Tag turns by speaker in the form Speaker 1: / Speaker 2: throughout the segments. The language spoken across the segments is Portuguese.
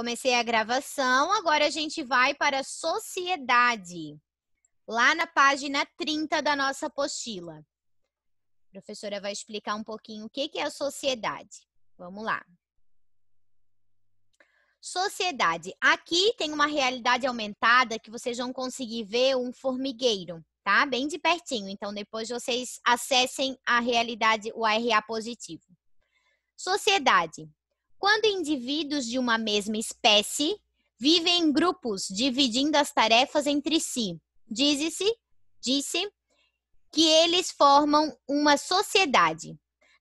Speaker 1: Comecei a gravação, agora a gente vai para a sociedade, lá na página 30 da nossa apostila. A professora vai explicar um pouquinho o que é a sociedade. Vamos lá. Sociedade. Aqui tem uma realidade aumentada que vocês vão conseguir ver um formigueiro, tá? Bem de pertinho. Então, depois vocês acessem a realidade, o RA positivo. Sociedade quando indivíduos de uma mesma espécie vivem em grupos, dividindo as tarefas entre si, diz-se, disse que eles formam uma sociedade.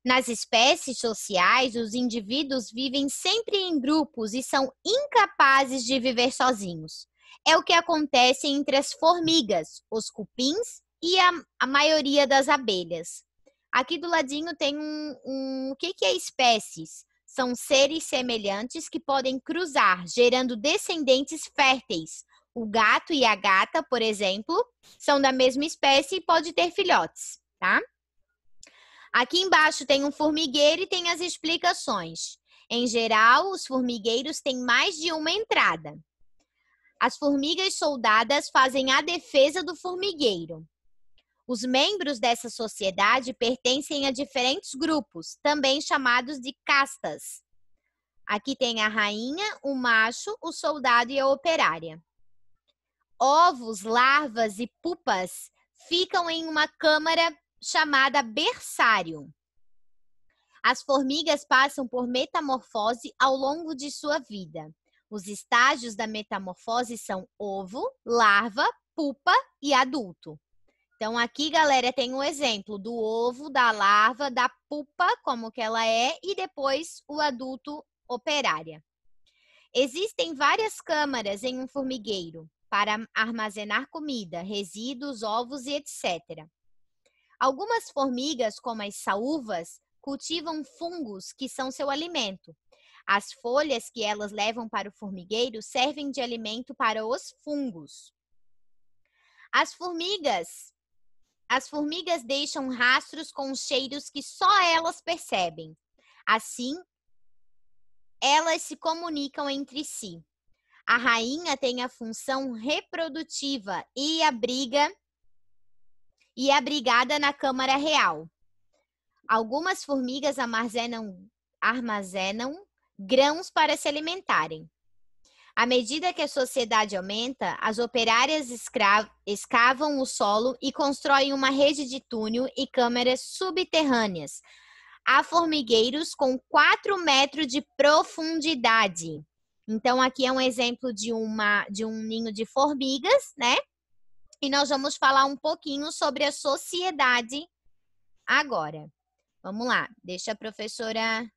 Speaker 1: Nas espécies sociais, os indivíduos vivem sempre em grupos e são incapazes de viver sozinhos. É o que acontece entre as formigas, os cupins e a, a maioria das abelhas. Aqui do ladinho tem um, um o que, que é espécies? São seres semelhantes que podem cruzar, gerando descendentes férteis. O gato e a gata, por exemplo, são da mesma espécie e pode ter filhotes, tá? Aqui embaixo tem um formigueiro e tem as explicações. Em geral, os formigueiros têm mais de uma entrada. As formigas soldadas fazem a defesa do formigueiro. Os membros dessa sociedade pertencem a diferentes grupos, também chamados de castas. Aqui tem a rainha, o macho, o soldado e a operária. Ovos, larvas e pupas ficam em uma câmara chamada berçário. As formigas passam por metamorfose ao longo de sua vida. Os estágios da metamorfose são ovo, larva, pupa e adulto. Então, aqui, galera, tem um exemplo do ovo, da larva, da pupa, como que ela é, e depois o adulto operária. Existem várias câmaras em um formigueiro para armazenar comida, resíduos, ovos e etc. Algumas formigas, como as saúvas, cultivam fungos que são seu alimento. As folhas que elas levam para o formigueiro servem de alimento para os fungos. As formigas as formigas deixam rastros com cheiros que só elas percebem. Assim, elas se comunicam entre si. A rainha tem a função reprodutiva e abriga e é abrigada na Câmara Real. Algumas formigas armazenam, armazenam grãos para se alimentarem. À medida que a sociedade aumenta, as operárias escavam o solo e constroem uma rede de túnel e câmeras subterrâneas. Há formigueiros com 4 metros de profundidade. Então, aqui é um exemplo de, uma, de um ninho de formigas, né? E nós vamos falar um pouquinho sobre a sociedade agora. Vamos lá, deixa a professora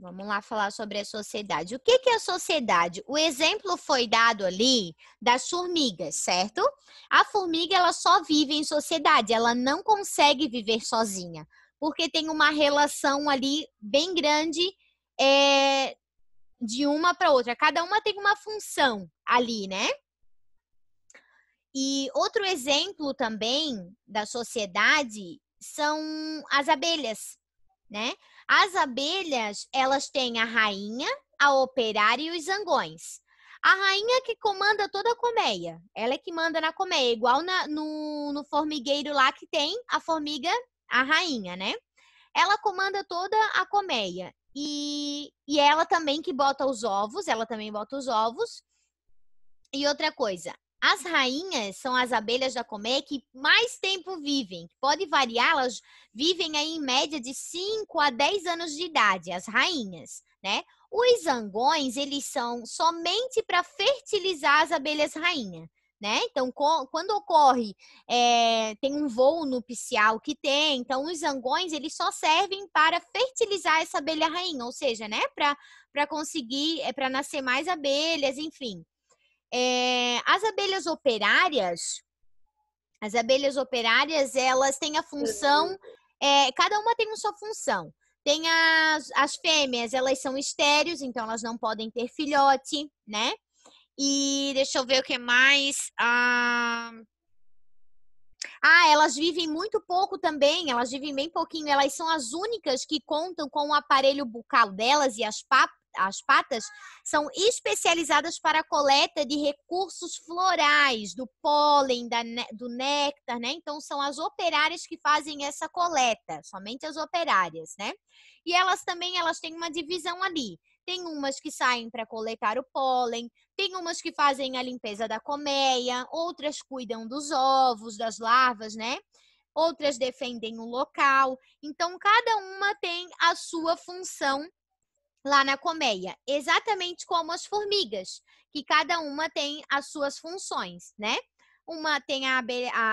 Speaker 1: Vamos lá falar sobre a sociedade. O que, que é a sociedade? O exemplo foi dado ali das formigas, certo? A formiga ela só vive em sociedade, ela não consegue viver sozinha, porque tem uma relação ali bem grande é, de uma para outra. Cada uma tem uma função ali, né? E outro exemplo também da sociedade são as abelhas né? As abelhas, elas têm a rainha, a operária e os zangões. A rainha que comanda toda a colmeia. Ela é que manda na colmeia, é igual na, no, no formigueiro lá que tem a formiga, a rainha, né? Ela comanda toda a colmeia. E, e ela também que bota os ovos, ela também bota os ovos. E outra coisa, as rainhas são as abelhas da colmeia que mais tempo vivem. Pode variar, elas vivem aí em média de 5 a 10 anos de idade, as rainhas, né? Os zangões, eles são somente para fertilizar as abelhas rainha, né? Então, quando ocorre, é, tem um voo nupcial que tem, então os zangões, eles só servem para fertilizar essa abelha rainha, ou seja, né, para conseguir, é, eh, para nascer mais abelhas, enfim. É, as abelhas operárias, as abelhas operárias, elas têm a função, é, cada uma tem a sua função. Tem as, as fêmeas, elas são estéreos, então elas não podem ter filhote, né? E deixa eu ver o que mais. Ah, ah, elas vivem muito pouco também, elas vivem bem pouquinho. Elas são as únicas que contam com o aparelho bucal delas e as papas as patas são especializadas para a coleta de recursos florais, do pólen, da, do néctar, né? Então, são as operárias que fazem essa coleta, somente as operárias, né? E elas também elas têm uma divisão ali. Tem umas que saem para coletar o pólen, tem umas que fazem a limpeza da colmeia, outras cuidam dos ovos, das larvas, né? Outras defendem o local. Então, cada uma tem a sua função lá na colmeia, exatamente como as formigas, que cada uma tem as suas funções, né? Uma tem a,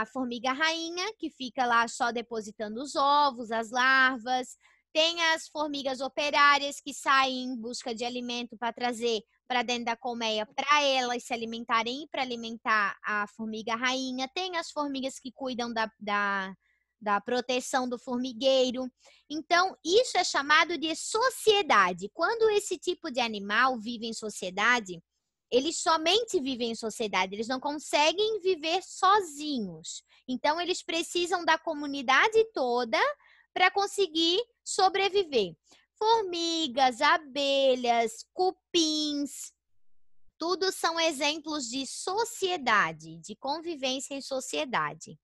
Speaker 1: a formiga rainha, que fica lá só depositando os ovos, as larvas. Tem as formigas operárias, que saem em busca de alimento para trazer para dentro da colmeia para elas se alimentarem e para alimentar a formiga rainha. Tem as formigas que cuidam da, da da proteção do formigueiro. Então, isso é chamado de sociedade. Quando esse tipo de animal vive em sociedade, eles somente vivem em sociedade, eles não conseguem viver sozinhos. Então, eles precisam da comunidade toda para conseguir sobreviver. Formigas, abelhas, cupins, tudo são exemplos de sociedade, de convivência em sociedade.